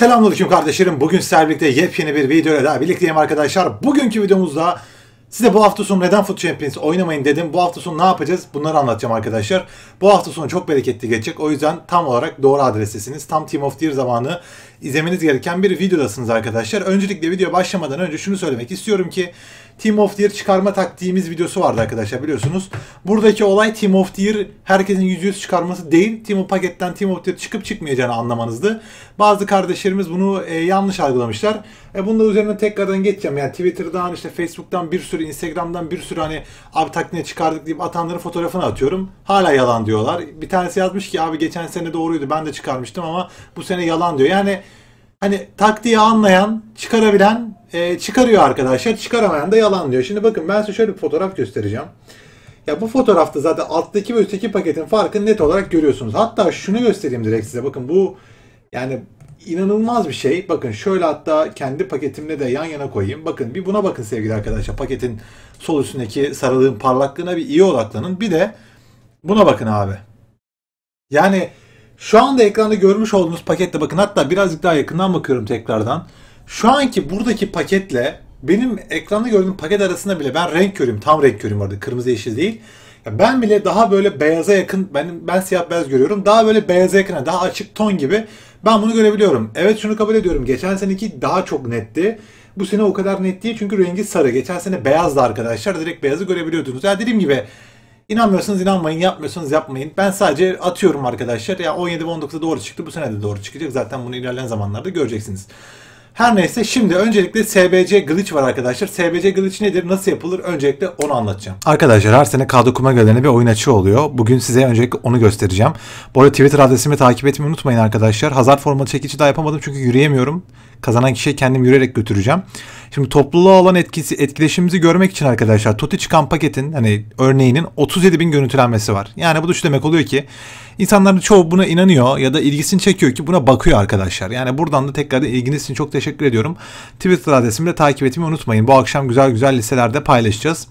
Selamünaleyküm kardeşlerim. Bugün sizlerle birlikte yepyeni bir videoyla daha birlikteyim arkadaşlar. Bugünkü videomuzda size bu hafta sonu neden Foot Champions oynamayın dedim. Bu hafta sonu ne yapacağız? Bunları anlatacağım arkadaşlar. Bu hafta sonu çok bereketli geçecek. O yüzden tam olarak doğru adrestesiniz. Tam Team of the Year zamanı izlemeniz gereken bir videodasınız arkadaşlar. Öncelikle video başlamadan önce şunu söylemek istiyorum ki Team of the Year çıkarma taktiğimiz videosu vardı arkadaşlar biliyorsunuz. Buradaki olay Team of the Year herkesin yüz çıkarması değil. Team of Paket'ten Team of the Year çıkıp çıkmayacağını anlamanızdı. Bazı kardeşlerimiz bunu e, yanlış algılamışlar. E, bunu da üzerine tekrardan geçeceğim. Yani Twitter'dan işte Facebook'tan bir sürü Instagram'dan bir sürü hani abi taktiğine çıkardık deyip atanların fotoğrafını atıyorum. Hala yalan diyorlar. Bir tanesi yazmış ki abi geçen sene doğruydu ben de çıkarmıştım ama bu sene yalan diyor. Yani hani taktiği anlayan, çıkarabilen e, çıkarıyor arkadaşlar. Çıkaramayan da yalan diyor. Şimdi bakın ben size şöyle bir fotoğraf göstereceğim. Ya bu fotoğrafta zaten alttaki ve üstteki paketin farkını net olarak görüyorsunuz. Hatta şunu göstereyim direkt size. Bakın bu yani inanılmaz bir şey. Bakın şöyle hatta kendi paketimle de yan yana koyayım. Bakın bir buna bakın sevgili arkadaşlar. Paketin sol üstündeki sarılığın parlaklığına bir iyi odaklanın. Bir de buna bakın abi. Yani şu anda ekranda görmüş olduğunuz pakette bakın hatta birazcık daha yakından bakıyorum tekrardan. Şu anki buradaki paketle benim ekranda gördüğüm paket arasında bile ben renk görüyorum Tam renk görüyorum vardı. Kırmızı yeşil değil. Ya ben bile daha böyle beyaza yakın, ben, ben siyah beyaz görüyorum. Daha böyle beyaza yakın, daha açık ton gibi ben bunu görebiliyorum. Evet şunu kabul ediyorum. Geçen seneki daha çok netti. Bu sene o kadar net değil çünkü rengi sarı. Geçen sene beyazdı arkadaşlar. Direkt beyazı görebiliyordunuz. Ya yani dediğim gibi inanmıyorsanız inanmayın, yapmıyorsanız yapmayın. Ben sadece atıyorum arkadaşlar. Ya 17 ve 19'da doğru çıktı. Bu sene de doğru çıkacak. Zaten bunu ilerleyen zamanlarda göreceksiniz. Her neyse şimdi öncelikle SBC glitch var arkadaşlar. SBC glitch nedir? Nasıl yapılır? Öncelikle onu anlatacağım. Arkadaşlar her sene kadro kuma gönderilen bir oyun açığı oluyor. Bugün size öncelikle onu göstereceğim. Bu arada Twitter adresimi takip etmeyi unutmayın arkadaşlar. Hazar formalı çekici daha yapamadım çünkü yürüyemiyorum. Kazanan kişiye kendim yürüyerek götüreceğim. Şimdi topluluğa olan etkisi, etkileşimimizi görmek için arkadaşlar Toti çıkan paketin hani örneğinin 37 bin görüntülenmesi var. Yani bu da şu demek oluyor ki insanların çoğu buna inanıyor ya da ilgisini çekiyor ki buna bakıyor arkadaşlar. Yani buradan da tekrar ilginiz için çok teşekkür ediyorum. Twitter adresimi de takip etmeyi unutmayın. Bu akşam güzel güzel listelerde paylaşacağız.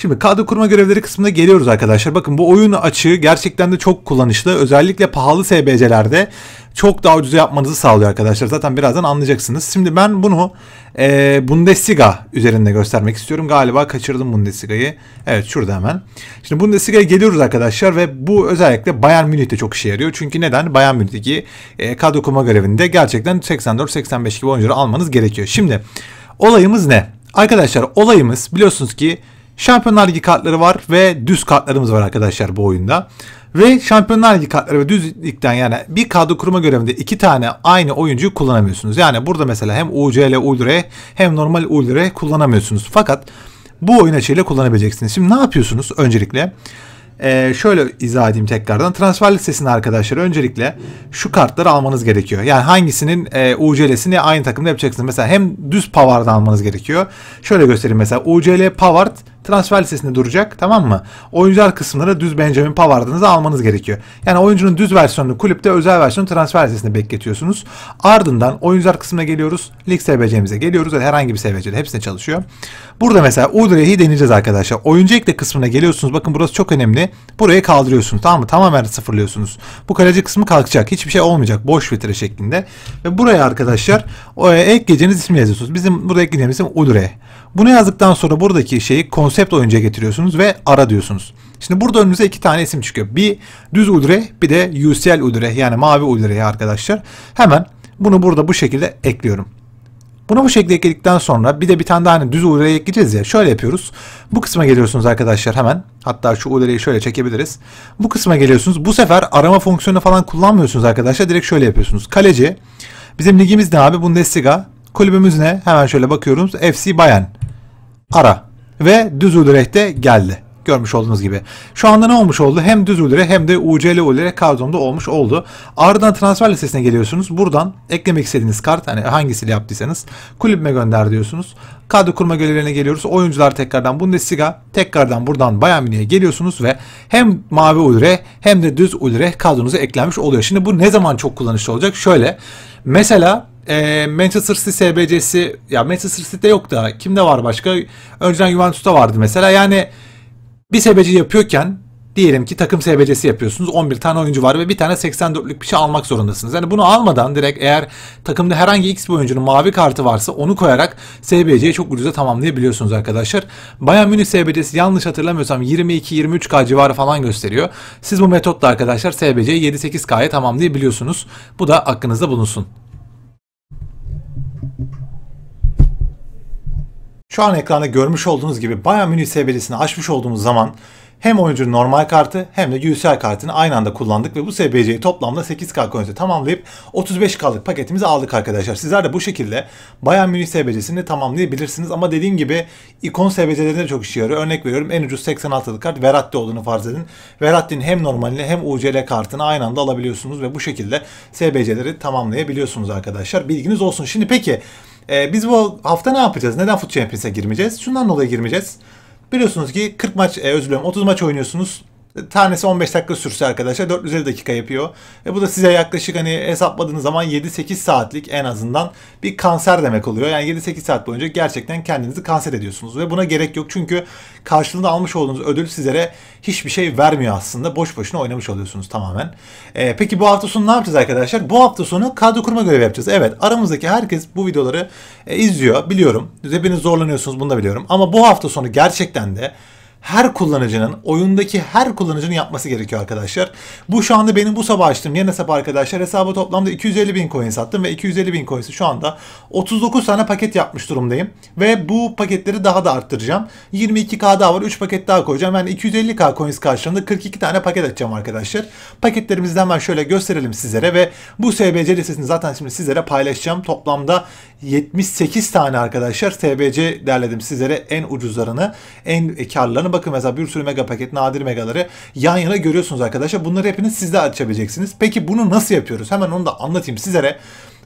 Şimdi kadro kurma görevleri kısmına geliyoruz arkadaşlar. Bakın bu oyun açığı gerçekten de çok kullanışlı. Özellikle pahalı SBC'lerde çok daha ucuza yapmanızı sağlıyor arkadaşlar. Zaten birazdan anlayacaksınız. Şimdi ben bunu e, Bundesliga üzerinde göstermek istiyorum. Galiba kaçırdım Bundesliga'yı. Evet şurada hemen. Şimdi Bundesliga'ya geliyoruz arkadaşlar ve bu özellikle Bayern Münih'te çok işe yarıyor. Çünkü neden? Bayern Münih'teki e, kadro kurma görevinde gerçekten 84-85 gibi oyuncuları almanız gerekiyor. Şimdi olayımız ne? Arkadaşlar olayımız biliyorsunuz ki Şampiyonlar Ligi kartları var ve düz kartlarımız var arkadaşlar bu oyunda. Ve Şampiyonlar Ligi kartları ve düz ligden yani bir kadro kurma görevinde iki tane aynı oyuncuyu kullanamıyorsunuz. Yani burada mesela hem UCL Uldre hem normal Uldre kullanamıyorsunuz. Fakat bu oyuna açığıyla kullanabileceksiniz. Şimdi ne yapıyorsunuz öncelikle? Ee, şöyle izah edeyim tekrardan. Transfer listesini arkadaşlar öncelikle şu kartları almanız gerekiyor. Yani hangisinin e, UCL'sini aynı takımda yapacaksınız. Mesela hem düz Pavard'ı almanız gerekiyor. Şöyle göstereyim mesela UCL Power transfer listesinde duracak tamam mı? Oyuncular kısımları düz Benjamin Pavard'ınızı almanız gerekiyor. Yani oyuncunun düz versiyonunu kulüpte özel versiyonu transfer listesinde bekletiyorsunuz. Ardından oyuncular kısmına geliyoruz. Lig SBC'mize geliyoruz. Yani herhangi bir SBC'de hepsine çalışıyor. Burada mesela Udrehi deneyeceğiz arkadaşlar. Oyuncu ekle kısmına geliyorsunuz. Bakın burası çok önemli. Buraya kaldırıyorsunuz tamam mı? Tamamen sıfırlıyorsunuz. Bu kaleci kısmı kalkacak. Hiçbir şey olmayacak. Boş vitre şeklinde. Ve buraya arkadaşlar o e, ekleyeceğiniz ismi yazıyorsunuz. Bizim burada ekleyeceğimiz isim Udre. Bunu yazdıktan sonra buradaki şeyi konsept oyuncuya getiriyorsunuz ve ara diyorsunuz. Şimdi burada önünüze iki tane isim çıkıyor. Bir düz udre bir de UCL udre yani mavi udre arkadaşlar. Hemen bunu burada bu şekilde ekliyorum. Bunu bu şekilde ekledikten sonra bir de bir tane daha hani düz URL'ye ekleyeceğiz ya. Şöyle yapıyoruz. Bu kısma geliyorsunuz arkadaşlar hemen. Hatta şu udreyi şöyle çekebiliriz. Bu kısma geliyorsunuz. Bu sefer arama fonksiyonu falan kullanmıyorsunuz arkadaşlar. Direkt şöyle yapıyorsunuz. Kaleci. Bizim ligimiz ne abi? Bundesliga. Kulübümüz ne? Hemen şöyle bakıyoruz. FC Bayern ara ve düz ulrehte geldi. Görmüş olduğunuz gibi. Şu anda ne olmuş oldu? Hem düz ulre hem de UCL ulre Trabzon'da olmuş oldu. Ardından transfer listesine geliyorsunuz. Buradan eklemek istediğiniz kart hani hangisiyle yaptıysanız kulübüme gönder diyorsunuz. Kadro kurma görevlerine geliyoruz. Oyuncular tekrardan Bundesliga, tekrardan buradan Bayern Münih'e geliyorsunuz ve hem mavi ulre hem de düz ulre kadronuza eklenmiş oluyor. Şimdi bu ne zaman çok kullanışlı olacak? Şöyle. Mesela e, Manchester City SBC'si ya Manchester City'de yok da kimde var başka? Önceden Juventus'ta vardı mesela. Yani bir SBC yapıyorken diyelim ki takım SBC'si yapıyorsunuz. 11 tane oyuncu var ve bir tane 84'lük bir şey almak zorundasınız. Yani bunu almadan direkt eğer takımda herhangi X bir oyuncunun mavi kartı varsa onu koyarak SBC'yi çok ucuza tamamlayabiliyorsunuz arkadaşlar. Bayern Münih SBC'si yanlış hatırlamıyorsam 22-23K civarı falan gösteriyor. Siz bu metotla arkadaşlar SBC'yi 7-8K'ya tamamlayabiliyorsunuz. Bu da aklınızda bulunsun. Şu an ekranda görmüş olduğunuz gibi Bayern Münih seviyesini açmış olduğumuz zaman hem oyuncu normal kartı hem de UCL kartını aynı anda kullandık ve bu SBC'yi toplamda 8K coin'e tamamlayıp 35K'lık paketimizi aldık arkadaşlar. Sizler de bu şekilde Bayan Mini SBC'sini tamamlayabilirsiniz ama dediğim gibi ikon SBC'lerinde çok işe yarıyor. Örnek veriyorum en ucuz 86'lık kart Verratti olduğunu farz edin. Verratti'nin hem normalini hem UCL kartını aynı anda alabiliyorsunuz ve bu şekilde SBC'leri tamamlayabiliyorsunuz arkadaşlar. Bilginiz olsun. Şimdi peki ee, biz bu hafta ne yapacağız? Neden Foot Champions'e girmeyeceğiz? Şundan dolayı girmeyeceğiz. Biliyorsunuz ki 40 maç, e, özür dilerim 30 maç oynuyorsunuz. Tanesi 15 dakika sürse arkadaşlar 450 dakika yapıyor. E bu da size yaklaşık hani hesapladığınız zaman 7-8 saatlik en azından bir kanser demek oluyor. Yani 7-8 saat boyunca gerçekten kendinizi kanser ediyorsunuz ve buna gerek yok çünkü karşılığında almış olduğunuz ödül sizlere hiçbir şey vermiyor aslında. Boş boşuna oynamış oluyorsunuz tamamen. E, peki bu hafta sonu ne yapacağız arkadaşlar? Bu hafta sonu kadro kurma görevi yapacağız. Evet aramızdaki herkes bu videoları e, izliyor biliyorum. Hepiniz zorlanıyorsunuz bunu da biliyorum. Ama bu hafta sonu gerçekten de her kullanıcının, oyundaki her kullanıcının yapması gerekiyor arkadaşlar. Bu şu anda benim bu sabah açtığım yeni hesap arkadaşlar. Hesaba toplamda 250 bin coin sattım ve 250 bin coin'i şu anda 39 tane paket yapmış durumdayım. Ve bu paketleri daha da arttıracağım. 22k daha var. 3 paket daha koyacağım. Yani 250k coins karşılığında 42 tane paket açacağım arkadaşlar. Paketlerimizden ben şöyle gösterelim sizlere ve bu SBC listesini zaten şimdi sizlere paylaşacağım. Toplamda 78 tane arkadaşlar SBC derledim sizlere en ucuzlarını, en karlarını Bunların bakın mesela bir sürü mega paket, nadir megaları yan yana görüyorsunuz arkadaşlar. Bunları hepiniz siz de açabileceksiniz. Peki bunu nasıl yapıyoruz? Hemen onu da anlatayım sizlere.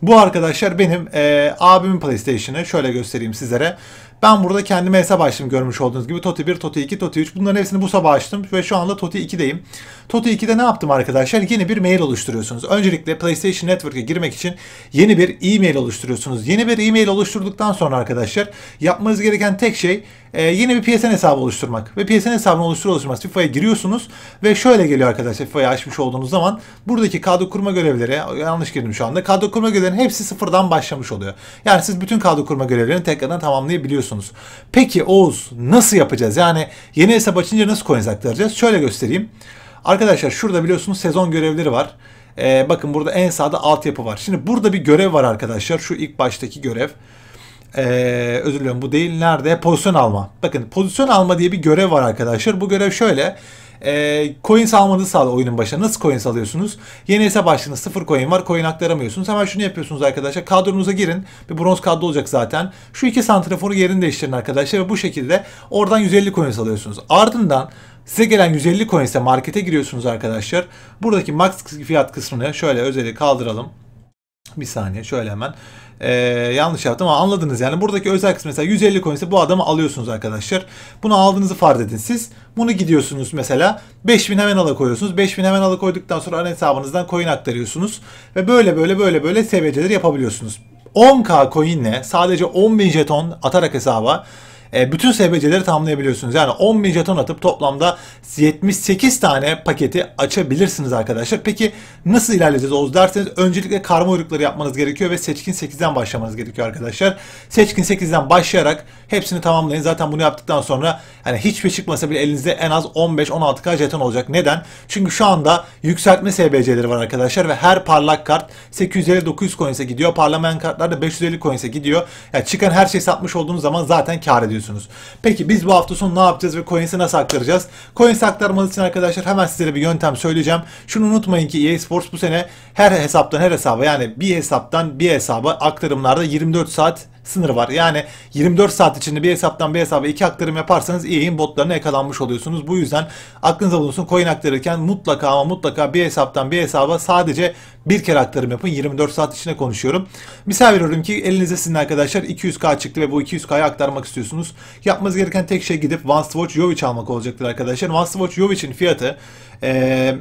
Bu arkadaşlar benim e, abimin PlayStation'ı şöyle göstereyim sizlere. Ben burada kendime hesap açtım görmüş olduğunuz gibi. Toti 1, Toti 2, Toti 3 bunların hepsini bu sabah açtım ve şu anda Toti 2'deyim. Toti 2'de ne yaptım arkadaşlar? Yeni bir mail oluşturuyorsunuz. Öncelikle PlayStation Network'e girmek için yeni bir e-mail oluşturuyorsunuz. Yeni bir e-mail oluşturduktan sonra arkadaşlar yapmanız gereken tek şey e, ee, yeni bir PSN hesabı oluşturmak. Ve PSN hesabını oluştur oluşturmaz FIFA'ya giriyorsunuz ve şöyle geliyor arkadaşlar FIFA'yı açmış olduğunuz zaman buradaki kadro kurma görevleri yanlış girdim şu anda. Kadro kurma görevlerinin hepsi sıfırdan başlamış oluyor. Yani siz bütün kadro kurma görevlerini tekrardan tamamlayabiliyorsunuz. Peki Oğuz nasıl yapacağız? Yani yeni hesap açınca nasıl coins aktaracağız? Şöyle göstereyim. Arkadaşlar şurada biliyorsunuz sezon görevleri var. Ee, bakın burada en sağda altyapı var. Şimdi burada bir görev var arkadaşlar. Şu ilk baştaki görev. Ee, özür diliyorum bu değil. Nerede? Pozisyon alma. Bakın pozisyon alma diye bir görev var arkadaşlar. Bu görev şöyle. E, coins almanızı sağla oyunun başına. Nasıl coins alıyorsunuz? Yeni hesap açtınız. Sıfır coin var. Coin aktaramıyorsunuz. Hemen şunu yapıyorsunuz arkadaşlar. Kadronuza girin. Bir bronz kadro olacak zaten. Şu iki santraforu yerini değiştirin arkadaşlar. Ve bu şekilde oradan 150 coins alıyorsunuz. Ardından Size gelen 150 ise markete giriyorsunuz arkadaşlar. Buradaki max fiyat kısmını şöyle özeli kaldıralım. Bir saniye şöyle hemen e, yanlış yaptım ama anladınız yani. Buradaki özel kısmı mesela 150 coin ise bu adamı alıyorsunuz arkadaşlar. Bunu aldığınızı farz edin siz. Bunu gidiyorsunuz mesela 5000 hemen ala koyuyorsunuz. 5000 hemen ala koyduktan sonra ana hesabınızdan coin aktarıyorsunuz. Ve böyle böyle böyle böyle SVC'leri yapabiliyorsunuz. 10k coinle sadece 10.000 jeton atarak hesaba e, bütün SBC'leri tamamlayabiliyorsunuz. Yani 10 bin jeton atıp toplamda 78 tane paketi açabilirsiniz arkadaşlar. Peki nasıl ilerleyeceğiz Oğuz derseniz öncelikle karma uyrukları yapmanız gerekiyor ve seçkin 8'den başlamanız gerekiyor arkadaşlar. Seçkin 8'den başlayarak hepsini tamamlayın. Zaten bunu yaptıktan sonra yani hiçbir şey çıkmasa bile elinizde en az 15-16k jeton olacak. Neden? Çünkü şu anda yükseltme SBC'leri var arkadaşlar ve her parlak kart 850-900 coins'e gidiyor. Parlamayan kartlar da 550 coins'e gidiyor. Yani çıkan her şeyi satmış olduğunuz zaman zaten kar ediyorsunuz yapabiliyorsunuz. Peki biz bu hafta sonu ne yapacağız ve coins'i nasıl aktaracağız? Coins aktarmanız için arkadaşlar hemen sizlere bir yöntem söyleyeceğim. Şunu unutmayın ki EA Sports bu sene her hesaptan her hesaba yani bir hesaptan bir hesaba aktarımlarda 24 saat sınırı var. Yani 24 saat içinde bir hesaptan bir hesaba iki aktarım yaparsanız EA'in botlarına yakalanmış oluyorsunuz. Bu yüzden aklınıza bulunsun coin aktarırken mutlaka ama mutlaka bir hesaptan bir hesaba sadece bir kere aktarım yapın. 24 saat içinde konuşuyorum. Misal veriyorum ki elinize sizin arkadaşlar 200k çıktı ve bu 200k'yı aktarmak istiyorsunuz. Yapmanız gereken tek şey gidip One Watch Jovic almak olacaktır arkadaşlar. One Watch Jovic'in fiyatı ee,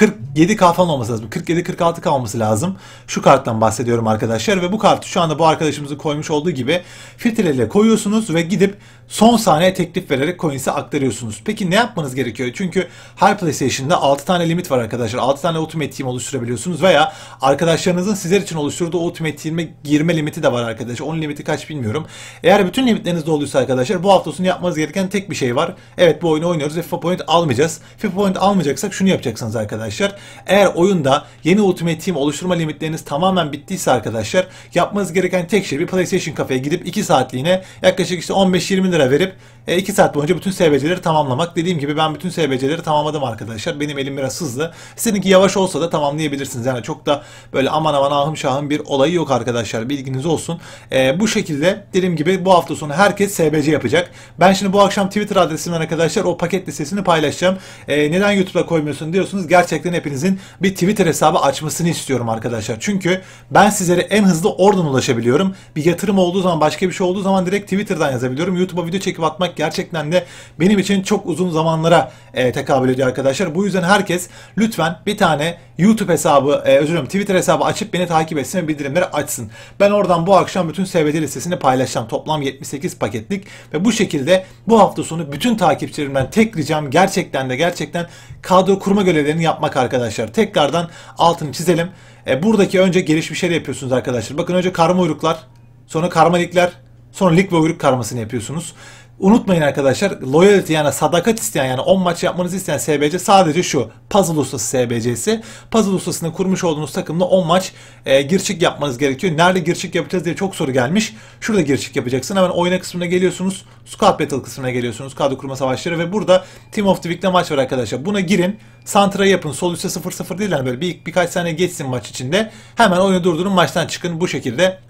47K falan olması lazım. 47-46K olması lazım. Şu karttan bahsediyorum arkadaşlar ve bu kartı şu anda bu arkadaşımızın koymuş olduğu gibi filtreyle koyuyorsunuz ve gidip son saniye teklif vererek coins'i aktarıyorsunuz. Peki ne yapmanız gerekiyor? Çünkü her PlayStation'da 6 tane limit var arkadaşlar. 6 tane Ultimate Team oluşturabiliyorsunuz veya arkadaşlarınızın sizler için oluşturduğu Ultimate Team'e girme limiti de var arkadaşlar. Onun limiti kaç bilmiyorum. Eğer bütün limitleriniz dolduysa arkadaşlar bu hafta sonu yapmanız gereken tek bir şey var. Evet bu oyunu oynuyoruz ve FIFA Point almayacağız. FIFA Point almayacaksak şunu yapacaksınız arkadaşlar. Eğer oyunda yeni Ultimate Team oluşturma limitleriniz tamamen bittiyse arkadaşlar yapmanız gereken tek şey bir PlayStation kafeye gidip 2 saatliğine yaklaşık işte 15-20 lira lira verip 2 e, saat boyunca bütün SBC'leri tamamlamak. Dediğim gibi ben bütün SBC'leri tamamladım arkadaşlar. Benim elim biraz hızlı. Sizinki yavaş olsa da tamamlayabilirsiniz. Yani çok da böyle aman aman ahım şahım bir olayı yok arkadaşlar. Bilginiz olsun. E, bu şekilde dediğim gibi bu hafta sonu herkes SBC yapacak. Ben şimdi bu akşam Twitter adresimden arkadaşlar o paket listesini paylaşacağım. E, neden YouTube'da koymuyorsun diyorsunuz. Gerçekten hepinizin bir Twitter hesabı açmasını istiyorum arkadaşlar. Çünkü ben sizlere en hızlı oradan ulaşabiliyorum. Bir yatırım olduğu zaman başka bir şey olduğu zaman direkt Twitter'dan yazabiliyorum. YouTube'a video çekip atmak gerçekten de benim için çok uzun zamanlara e, tekabül ediyor arkadaşlar. Bu yüzden herkes lütfen bir tane YouTube hesabı, e, özür dilerim Twitter hesabı açıp beni takip etsin ve bildirimleri açsın. Ben oradan bu akşam bütün SBT listesini paylaşacağım. Toplam 78 paketlik ve bu şekilde bu hafta sonu bütün takipçilerimden tek ricam gerçekten de gerçekten kadro kurma görevlerini yapmak arkadaşlar. Tekrardan altını çizelim. E, buradaki önce gelişmişleri yapıyorsunuz arkadaşlar. Bakın önce karma uyruklar, sonra karmalikler, Sonra lig ve uyruk karmasını yapıyorsunuz. Unutmayın arkadaşlar loyalty yani sadakat isteyen yani 10 maç yapmanızı isteyen SBC sadece şu puzzle ustası SBC'si. Puzzle ustasını kurmuş olduğunuz takımla 10 maç e, girişik yapmanız gerekiyor. Nerede girişik yapacağız diye çok soru gelmiş. Şurada girişik yapacaksın. Hemen oyuna kısmına geliyorsunuz. Squad Battle kısmına geliyorsunuz. Kadro kurma savaşları ve burada Team of the Week'te maç var arkadaşlar. Buna girin. Santra yapın. Sol üstte 0-0 değil yani böyle bir, birkaç saniye geçsin maç içinde. Hemen oyunu durdurun maçtan çıkın. Bu şekilde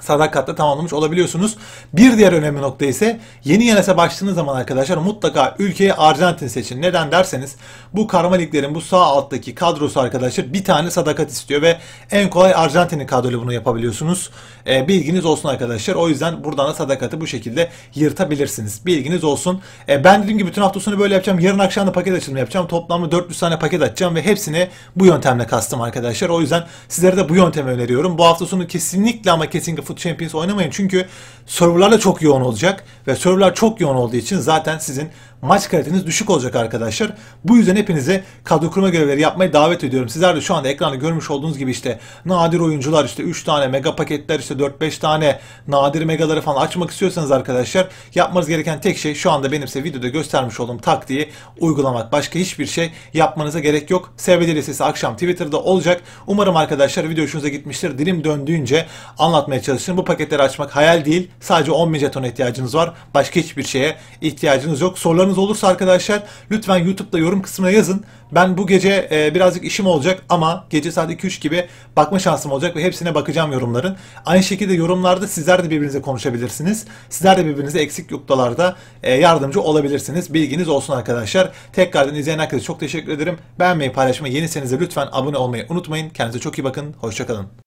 sadakatle tamamlamış olabiliyorsunuz. Bir diğer önemli nokta ise yeni Yenes'e başladığınız zaman arkadaşlar mutlaka ülkeyi Arjantin seçin. Neden derseniz bu karma liglerin bu sağ alttaki kadrosu arkadaşlar bir tane sadakat istiyor ve en kolay Arjantin'in kadroyla bunu yapabiliyorsunuz. E, bilginiz olsun arkadaşlar. O yüzden buradan da sadakati bu şekilde yırtabilirsiniz. Bilginiz olsun. E, ben dediğim gibi bütün hafta sonu böyle yapacağım. Yarın akşam da paket açılımı yapacağım. Toplamda 400 tane paket açacağım ve hepsini bu yöntemle kastım arkadaşlar. O yüzden sizlere de bu yöntemi öneriyorum. Bu hafta sonu kesinlikle ama kesinlikle Foot Champions oynamayın. Çünkü serverlarla çok yoğun olacak ve serverlar çok yoğun olduğu için zaten sizin maç kaliteniz düşük olacak arkadaşlar. Bu yüzden hepinize kadro kurma görevleri yapmaya davet ediyorum. Sizler de şu anda ekranda görmüş olduğunuz gibi işte nadir oyuncular işte 3 tane mega paketler işte 4-5 tane nadir megaları falan açmak istiyorsanız arkadaşlar yapmanız gereken tek şey şu anda benim videoda göstermiş olduğum taktiği uygulamak. Başka hiçbir şey yapmanıza gerek yok. SBD listesi akşam Twitter'da olacak. Umarım arkadaşlar video hoşunuza gitmiştir. Dilim döndüğünce anlatmaya çalışın. Bu paketleri açmak hayal değil. Sadece 10 bin jeton ihtiyacınız var. Başka hiçbir şeye ihtiyacınız yok. Sorular sorularınız olursa arkadaşlar lütfen YouTube'da yorum kısmına yazın. Ben bu gece e, birazcık işim olacak ama gece saat 2-3 gibi bakma şansım olacak ve hepsine bakacağım yorumların. Aynı şekilde yorumlarda sizler de birbirinize konuşabilirsiniz. Sizler de birbirinize eksik noktalarda e, yardımcı olabilirsiniz. Bilginiz olsun arkadaşlar. Tekrardan izleyen herkese çok teşekkür ederim. Beğenmeyi, paylaşmayı, yeniyseniz de lütfen abone olmayı unutmayın. Kendinize çok iyi bakın. Hoşçakalın.